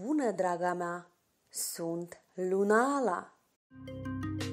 Bună, draga mea! Sunt Lunala!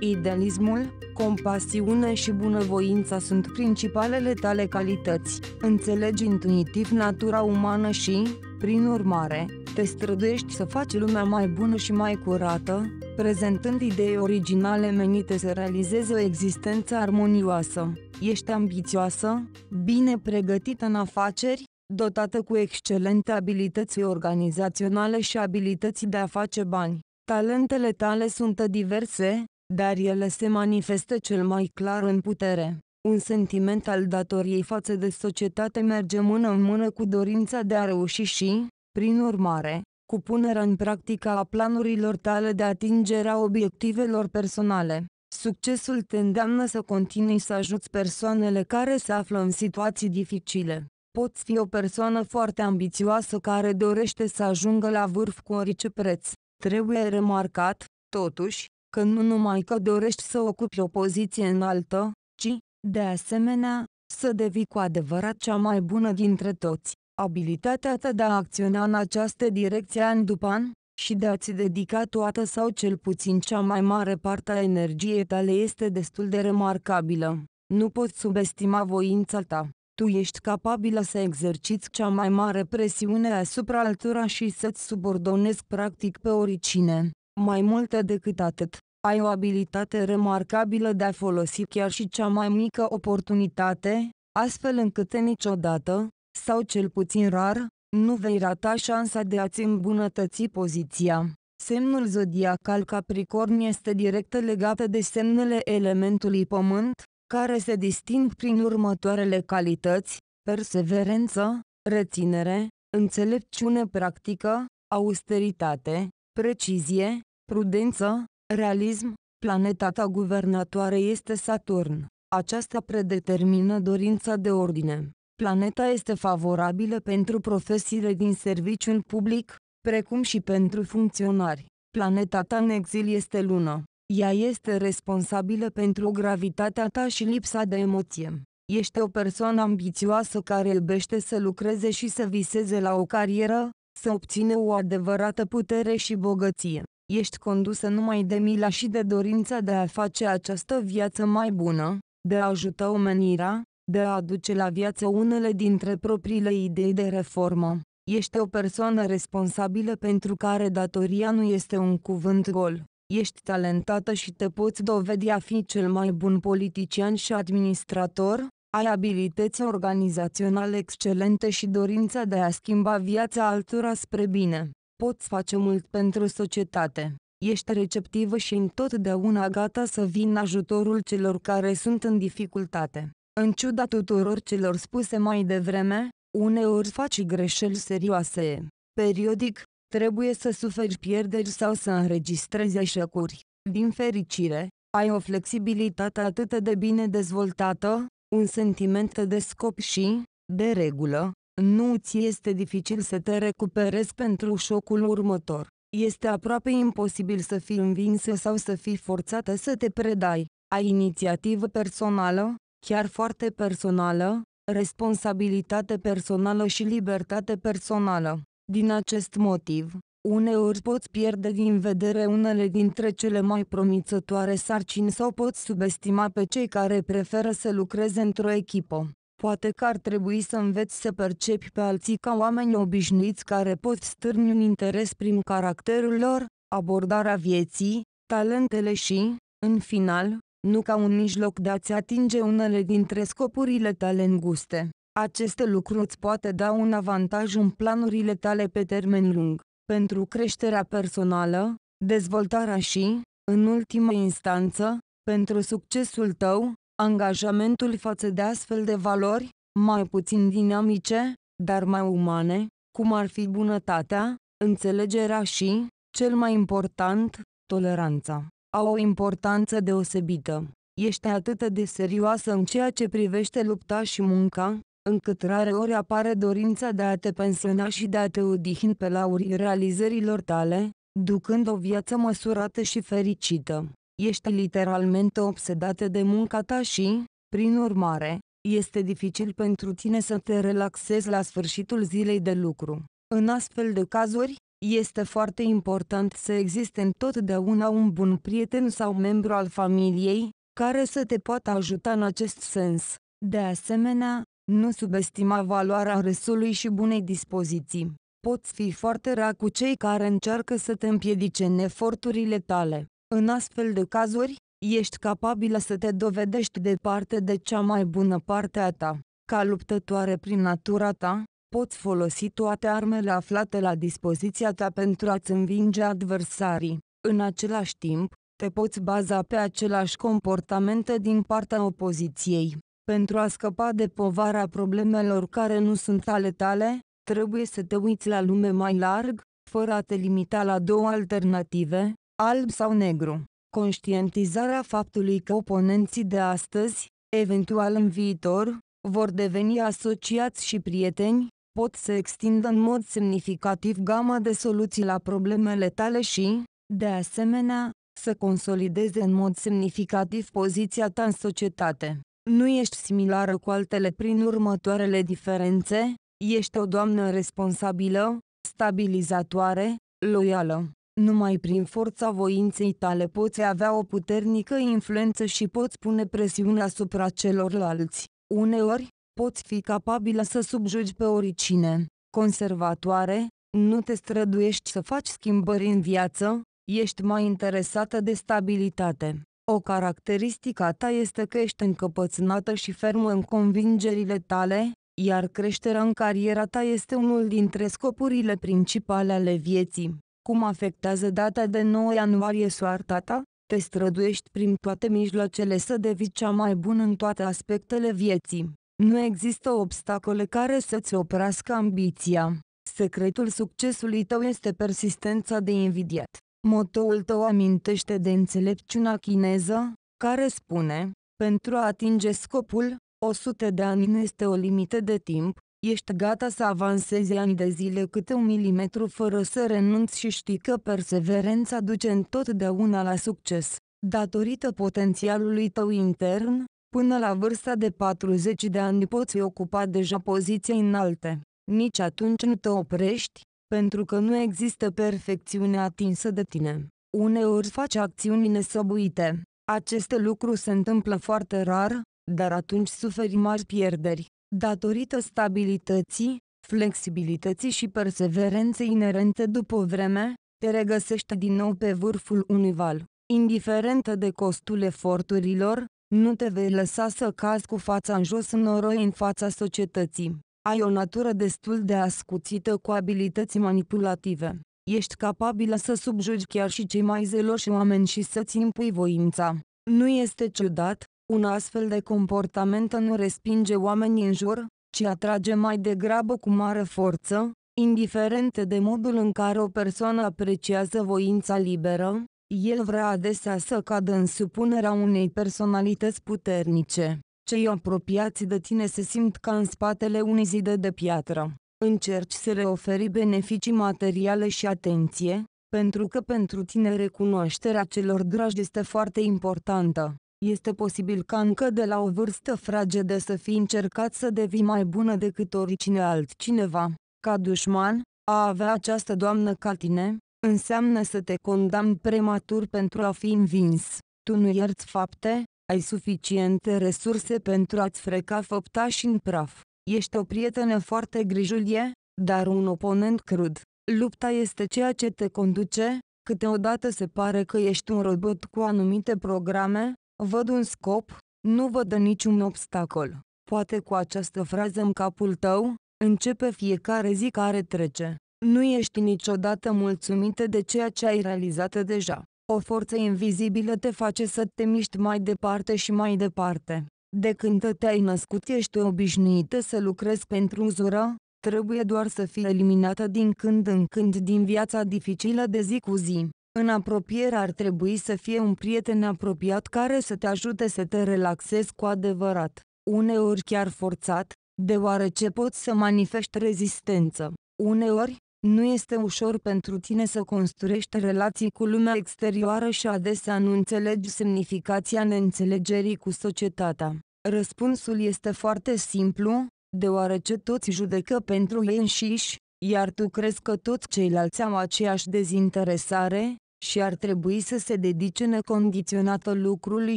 Idealismul, compasiune și bunăvoința sunt principalele tale calități. Înțelegi intuitiv natura umană și, prin urmare, te străduiești să faci lumea mai bună și mai curată, prezentând idei originale menite să realizeze o existență armonioasă. Ești ambițioasă, bine pregătită în afaceri, dotată cu excelente abilități organizaționale și abilități de a face bani. Talentele tale sunt diverse, dar ele se manifestă cel mai clar în putere. Un sentiment al datoriei față de societate merge mână în mână cu dorința de a reuși și, prin urmare, cu punerea în practică a planurilor tale de atingerea obiectivelor personale. Succesul te îndeamnă să continui să ajuți persoanele care se află în situații dificile. Poți fi o persoană foarte ambițioasă care dorește să ajungă la vârf cu orice preț. Trebuie remarcat, totuși, că nu numai că dorești să ocupi o poziție înaltă, ci, de asemenea, să devii cu adevărat cea mai bună dintre toți. Abilitatea ta de a acționa în această direcție an după an, și de a-ți dedica toată sau cel puțin cea mai mare parte a energiei tale este destul de remarcabilă. Nu poți subestima voința ta tu ești capabilă să exerciți cea mai mare presiune asupra altora și să-ți subordonezi practic pe oricine. Mai mult decât atât, ai o abilitate remarcabilă de a folosi chiar și cea mai mică oportunitate, astfel încât niciodată, sau cel puțin rar, nu vei rata șansa de a-ți îmbunătăți poziția. Semnul zodiacal Capricorn este direct legat de semnele elementului pământ, care se disting prin următoarele calități, perseverență, reținere, înțelepciune practică, austeritate, precizie, prudență, realism, planeta ta guvernatoare este Saturn. Aceasta predetermină dorința de ordine. Planeta este favorabilă pentru profesiile din serviciul public, precum și pentru funcționari. Planeta ta în exil este lună. Ea este responsabilă pentru gravitatea ta și lipsa de emoție. Ești o persoană ambițioasă care iubește să lucreze și să viseze la o carieră, să obține o adevărată putere și bogăție. Ești condusă numai de mila și de dorința de a face această viață mai bună, de a ajuta omenirea, de a aduce la viață unele dintre propriile idei de reformă. Ești o persoană responsabilă pentru care datoria nu este un cuvânt gol. Ești talentată și te poți dovedi a fi cel mai bun politician și administrator? Ai abilități organizaționale excelente și dorința de a schimba viața altora spre bine. Poți face mult pentru societate. Ești receptivă și întotdeauna gata să vii în ajutorul celor care sunt în dificultate. În ciuda tuturor celor spuse mai devreme, uneori faci greșeli serioase. Periodic, Trebuie să suferi pierderi sau să înregistrezi eșecuri. Din fericire, ai o flexibilitate atât de bine dezvoltată, un sentiment de scop și, de regulă, nu ți este dificil să te recuperezi pentru șocul următor. Este aproape imposibil să fii învinsă sau să fii forțată să te predai. Ai inițiativă personală, chiar foarte personală, responsabilitate personală și libertate personală. Din acest motiv, uneori poți pierde din vedere unele dintre cele mai promițătoare sarcini sau poți subestima pe cei care preferă să lucreze într-o echipă. Poate că ar trebui să înveți să percepi pe alții ca oameni obișnuiți care pot stârni un interes prin caracterul lor, abordarea vieții, talentele și, în final, nu ca un mijloc de a-ți atinge unele dintre scopurile tale înguste. Aceste lucruri îți poate da un avantaj în planurile tale pe termen lung, pentru creșterea personală, dezvoltarea și, în ultimă instanță, pentru succesul tău, angajamentul față de astfel de valori, mai puțin dinamice, dar mai umane, cum ar fi bunătatea, înțelegerea și, cel mai important, toleranța, au o importanță deosebită. Ești atât de serioasă în ceea ce privește lupta și munca, încât rare ori apare dorința de a te pensiona și de a te odihni pe laurii realizărilor tale, ducând o viață măsurată și fericită. Ești literalmente obsedată de munca ta și, prin urmare, este dificil pentru tine să te relaxezi la sfârșitul zilei de lucru. În astfel de cazuri, este foarte important să existe întotdeauna un bun prieten sau membru al familiei, care să te poată ajuta în acest sens. De asemenea, nu subestima valoarea râsului și bunei dispoziții. Poți fi foarte rea cu cei care încearcă să te împiedice în eforturile tale. În astfel de cazuri, ești capabilă să te dovedești de parte de cea mai bună parte a ta. Ca luptătoare prin natura ta, poți folosi toate armele aflate la dispoziția ta pentru a-ți învinge adversarii. În același timp, te poți baza pe același comportamente din partea opoziției. Pentru a scăpa de povara problemelor care nu sunt ale tale, trebuie să te uiți la lume mai larg, fără a te limita la două alternative, alb sau negru. Conștientizarea faptului că oponenții de astăzi, eventual în viitor, vor deveni asociați și prieteni, pot să extindă în mod semnificativ gama de soluții la problemele tale și, de asemenea, să consolideze în mod semnificativ poziția ta în societate. Nu ești similară cu altele prin următoarele diferențe, ești o doamnă responsabilă, stabilizatoare, loială. Numai prin forța voinței tale poți avea o puternică influență și poți pune presiune asupra celorlalți. Uneori, poți fi capabilă să subjugi pe oricine. Conservatoare, nu te străduiești să faci schimbări în viață, ești mai interesată de stabilitate. O caracteristică a ta este că ești încăpățânată și fermă în convingerile tale, iar creșterea în cariera ta este unul dintre scopurile principale ale vieții. Cum afectează data de 9 ianuarie soarta ta? Te străduiești prin toate mijloacele să devii cea mai bună în toate aspectele vieții. Nu există obstacole care să-ți oprească ambiția. Secretul succesului tău este persistența de invidiat. Motoul tău amintește de înțelepciunea chineză, care spune, pentru a atinge scopul, 100 de ani nu este o limită de timp, ești gata să avansezi ani de zile câte un milimetru fără să renunți și știi că perseverența duce întotdeauna la succes. Datorită potențialului tău intern, până la vârsta de 40 de ani poți ocupa deja poziții înalte. Nici atunci nu te oprești, pentru că nu există perfecțiune atinsă de tine. Uneori faci acțiuni nesăbuite. Aceste lucruri se întâmplă foarte rar, dar atunci suferi mari pierderi. Datorită stabilității, flexibilității și perseverenței inerente după o vreme, te regăsești din nou pe vârful unui val. Indiferent de costul eforturilor, nu te vei lăsa să cazi cu fața în jos în noroi în fața societății. Ai o natură destul de ascuțită cu abilități manipulative. Ești capabilă să subjugi chiar și cei mai zeloși oameni și să-ți impui voința. Nu este ciudat, un astfel de comportament nu respinge oamenii în jur, ci atrage mai degrabă cu mare forță, indiferent de modul în care o persoană apreciază voința liberă, el vrea adesea să cadă în supunerea unei personalități puternice. Cei apropiați de tine se simt ca în spatele unei zide de piatră. Încerci să le oferi beneficii materiale și atenție, pentru că pentru tine recunoașterea celor dragi este foarte importantă. Este posibil ca încă de la o vârstă fragedă să fii încercat să devii mai bună decât oricine altcineva. Ca dușman, a avea această doamnă ca tine, înseamnă să te condamn prematur pentru a fi învins. Tu nu ierți fapte, ai suficiente resurse pentru a-ți freca și în praf. Ești o prietenă foarte grijulie, dar un oponent crud. Lupta este ceea ce te conduce, câteodată se pare că ești un robot cu anumite programe, văd un scop, nu văd niciun obstacol. Poate cu această frază în capul tău, începe fiecare zi care trece. Nu ești niciodată mulțumită de ceea ce ai realizat deja. O forță invizibilă te face să te miști mai departe și mai departe. De când te-ai născut ești obișnuită să lucrezi pentru uzură, trebuie doar să fii eliminată din când în când din viața dificilă de zi cu zi. În apropiere ar trebui să fie un prieten apropiat care să te ajute să te relaxezi cu adevărat, uneori chiar forțat, deoarece poți să manifesti rezistență. Uneori, nu este ușor pentru tine să construiești relații cu lumea exterioară și adesea nu înțelegi semnificația neînțelegerii cu societatea. Răspunsul este foarte simplu, deoarece toți judecă pentru ei înșiși, iar tu crezi că toți ceilalți au aceeași dezinteresare și ar trebui să se dedice necondiționată lucrului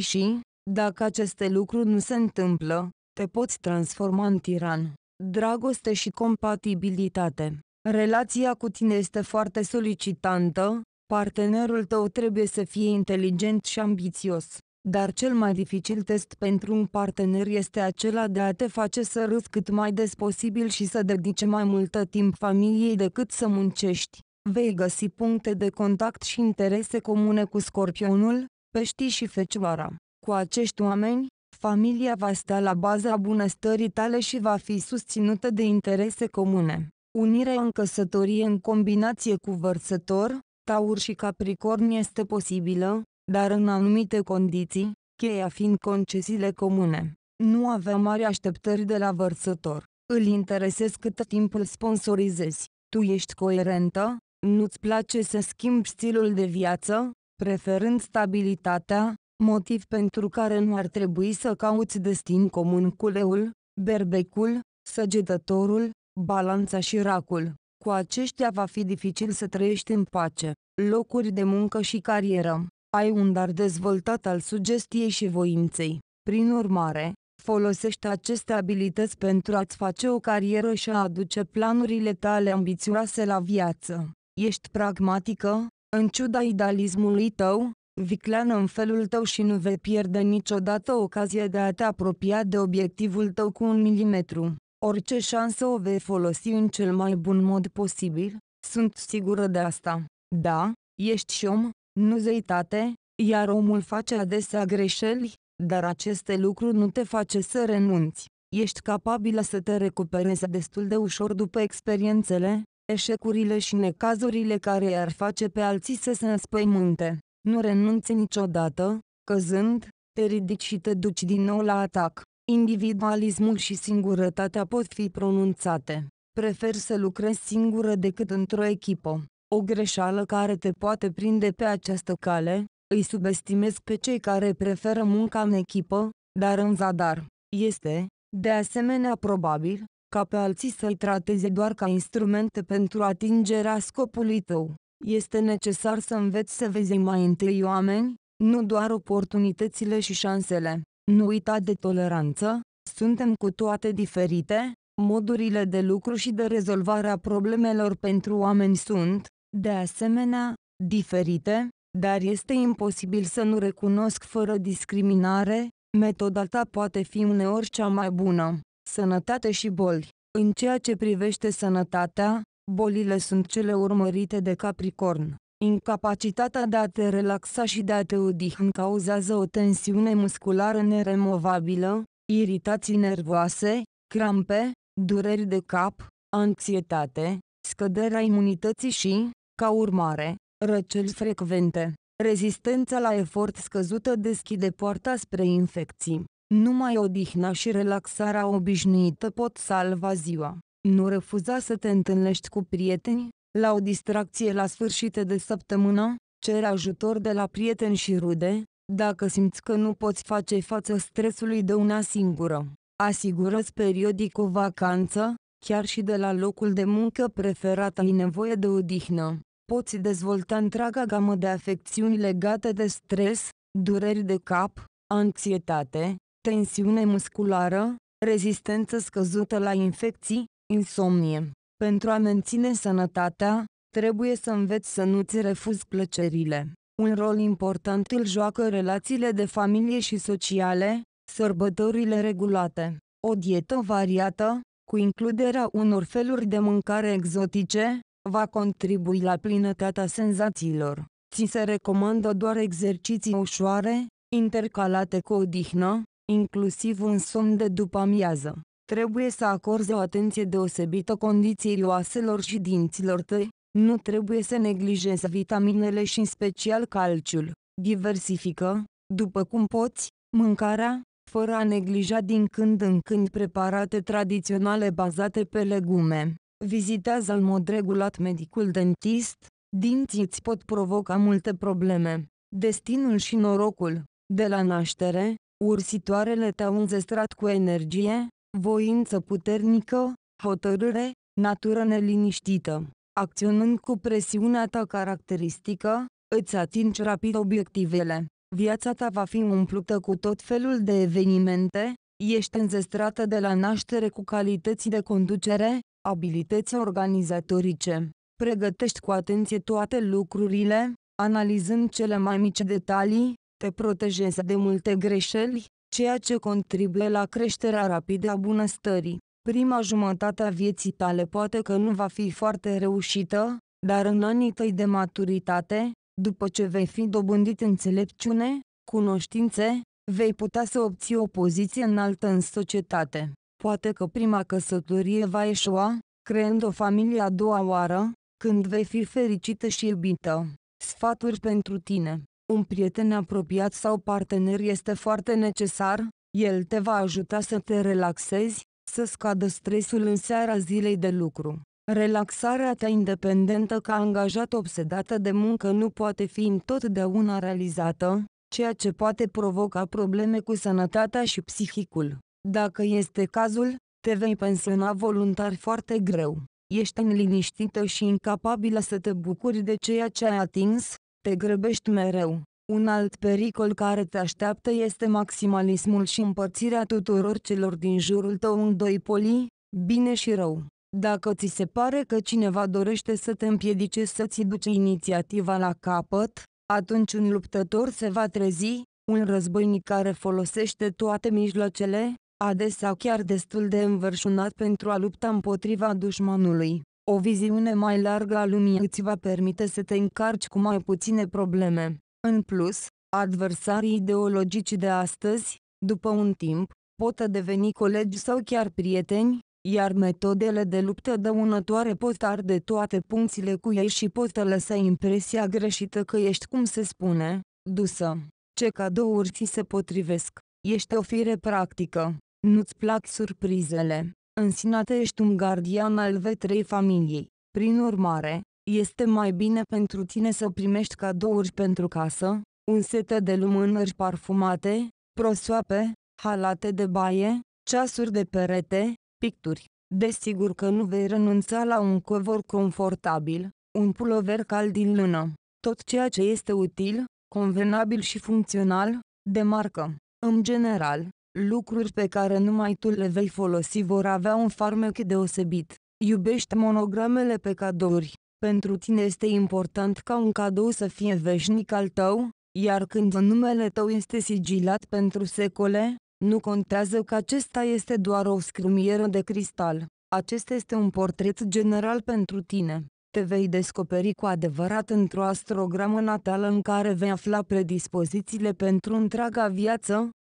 și, dacă aceste lucruri nu se întâmplă, te poți transforma în tiran. Dragoste și compatibilitate Relația cu tine este foarte solicitantă, partenerul tău trebuie să fie inteligent și ambițios. Dar cel mai dificil test pentru un partener este acela de a te face să râzi cât mai des posibil și să dedice mai multă timp familiei decât să muncești. Vei găsi puncte de contact și interese comune cu scorpionul, peștii și fecioara. Cu acești oameni, familia va sta la baza bunăstării tale și va fi susținută de interese comune. Unire în căsătorie în combinație cu vărsător, taur și capricorn este posibilă, dar în anumite condiții, cheia fiind concesiile comune. Nu avea mari așteptări de la vărsător. Îl interesez cât timp îl sponsorizezi. Tu ești coerentă, nu-ți place să schimbi stilul de viață, preferând stabilitatea, motiv pentru care nu ar trebui să cauți destin comun cu leul, berbecul, săgetătorul, balanța și racul. Cu aceștia va fi dificil să trăiești în pace. Locuri de muncă și carieră. Ai un dar dezvoltat al sugestiei și voinței. Prin urmare, folosește aceste abilități pentru a-ți face o carieră și a aduce planurile tale ambițioase la viață. Ești pragmatică, în ciuda idealismului tău, vicleană în felul tău și nu vei pierde niciodată ocazia de a te apropia de obiectivul tău cu un milimetru. Orice șansă o vei folosi în cel mai bun mod posibil, sunt sigură de asta. Da, ești și om, nu zeitate, iar omul face adesea greșeli, dar aceste lucruri nu te face să renunți. Ești capabilă să te recuperezi destul de ușor după experiențele, eșecurile și necazurile care ar face pe alții să se înspăimânte. Nu renunți niciodată, căzând, te ridici și te duci din nou la atac individualismul și singurătatea pot fi pronunțate. Prefer să lucrezi singură decât într-o echipă. O greșeală care te poate prinde pe această cale, îi subestimez pe cei care preferă munca în echipă, dar în zadar. Este, de asemenea probabil, ca pe alții să-i trateze doar ca instrumente pentru atingerea scopului tău. Este necesar să înveți să vezi mai întâi oameni, nu doar oportunitățile și șansele. Nu uita de toleranță, suntem cu toate diferite, modurile de lucru și de rezolvare a problemelor pentru oameni sunt, de asemenea, diferite, dar este imposibil să nu recunosc fără discriminare, metoda ta poate fi uneori cea mai bună. Sănătate și boli. În ceea ce privește sănătatea, bolile sunt cele urmărite de Capricorn. Incapacitatea de a te relaxa și de a te odihni cauzează o tensiune musculară neremovabilă, iritații nervoase, crampe, dureri de cap, anxietate, scăderea imunității și, ca urmare, răceli frecvente. Rezistența la efort scăzută deschide poarta spre infecții. Numai odihna și relaxarea obișnuită pot salva ziua. Nu refuza să te întâlnești cu prieteni, la o distracție la sfârșit de săptămână, cere ajutor de la prieteni și rude, dacă simți că nu poți face față stresului de una singură. Asigură-ți periodic o vacanță, chiar și de la locul de muncă preferat ai nevoie de odihnă. Poți dezvolta întreaga gamă de afecțiuni legate de stres, dureri de cap, anxietate, tensiune musculară, rezistență scăzută la infecții, insomnie. Pentru a menține sănătatea, trebuie să înveți să nu-ți refuzi plăcerile. Un rol important îl joacă relațiile de familie și sociale, sărbătorile regulate. O dietă variată, cu includerea unor feluri de mâncare exotice, va contribui la plinătatea senzațiilor. Ți se recomandă doar exerciții ușoare, intercalate cu odihnă, inclusiv un somn de după amiază. Trebuie să acorzi o atenție deosebită condiției oaselor și dinților tăi, nu trebuie să neglijezi vitaminele și în special calciul. Diversifică, după cum poți, mâncarea, fără a neglija din când în când preparate tradiționale bazate pe legume. Vizitează în mod regulat medicul dentist, dinții îți pot provoca multe probleme. Destinul și norocul, de la naștere, ursitoarele te-au înzestrat cu energie, voință puternică, hotărâre, natură neliniștită. Acționând cu presiunea ta caracteristică, îți atingi rapid obiectivele. Viața ta va fi umplută cu tot felul de evenimente, ești înzestrată de la naștere cu calități de conducere, abilități organizatorice. Pregătești cu atenție toate lucrurile, analizând cele mai mici detalii, te protejezi de multe greșeli, ceea ce contribuie la creșterea rapidă a bunăstării. Prima jumătate a vieții tale poate că nu va fi foarte reușită, dar în anii tăi de maturitate, după ce vei fi dobândit înțelepciune, cunoștințe, vei putea să obții o poziție înaltă în societate. Poate că prima căsătorie va eșua, creând o familie a doua oară, când vei fi fericită și iubită. Sfaturi pentru tine un prieten apropiat sau partener este foarte necesar, el te va ajuta să te relaxezi, să scadă stresul în seara zilei de lucru. Relaxarea ta independentă ca angajat obsedată de muncă nu poate fi întotdeauna realizată, ceea ce poate provoca probleme cu sănătatea și psihicul. Dacă este cazul, te vei pensiona voluntar foarte greu. Ești înliniștită și incapabilă să te bucuri de ceea ce ai atins, te grăbești mereu. Un alt pericol care te așteaptă este maximalismul și împărțirea tuturor celor din jurul tău în doi poli, bine și rău. Dacă ți se pare că cineva dorește să te împiedice să-ți duci inițiativa la capăt, atunci un luptător se va trezi, un războinic care folosește toate mijloacele, adesea chiar destul de învărșunat pentru a lupta împotriva dușmanului. O viziune mai largă a lumii îți va permite să te încarci cu mai puține probleme. În plus, adversarii ideologici de astăzi, după un timp, pot deveni colegi sau chiar prieteni, iar metodele de luptă dăunătoare pot arde toate punțile cu ei și pot lăsa impresia greșită că ești cum se spune, dusă. Ce cadouri ți se potrivesc? Ești o fire practică. Nu-ți plac surprizele. Însinată ești un gardian al vetrei familiei. Prin urmare, este mai bine pentru tine să primești cadouri pentru casă, un set de lumânări parfumate, prosoape, halate de baie, ceasuri de perete, picturi. Desigur că nu vei renunța la un covor confortabil, un pulover cald din lână, tot ceea ce este util, convenabil și funcțional, de marcă. În general, lucruri pe care numai tu le vei folosi vor avea un farmec deosebit. Iubești monogramele pe cadouri. Pentru tine este important ca un cadou să fie veșnic al tău, iar când numele tău este sigilat pentru secole, nu contează că acesta este doar o scrumieră de cristal. Acesta este un portret general pentru tine. Te vei descoperi cu adevărat într-o astrogramă natală în care vei afla predispozițiile pentru întreaga viață,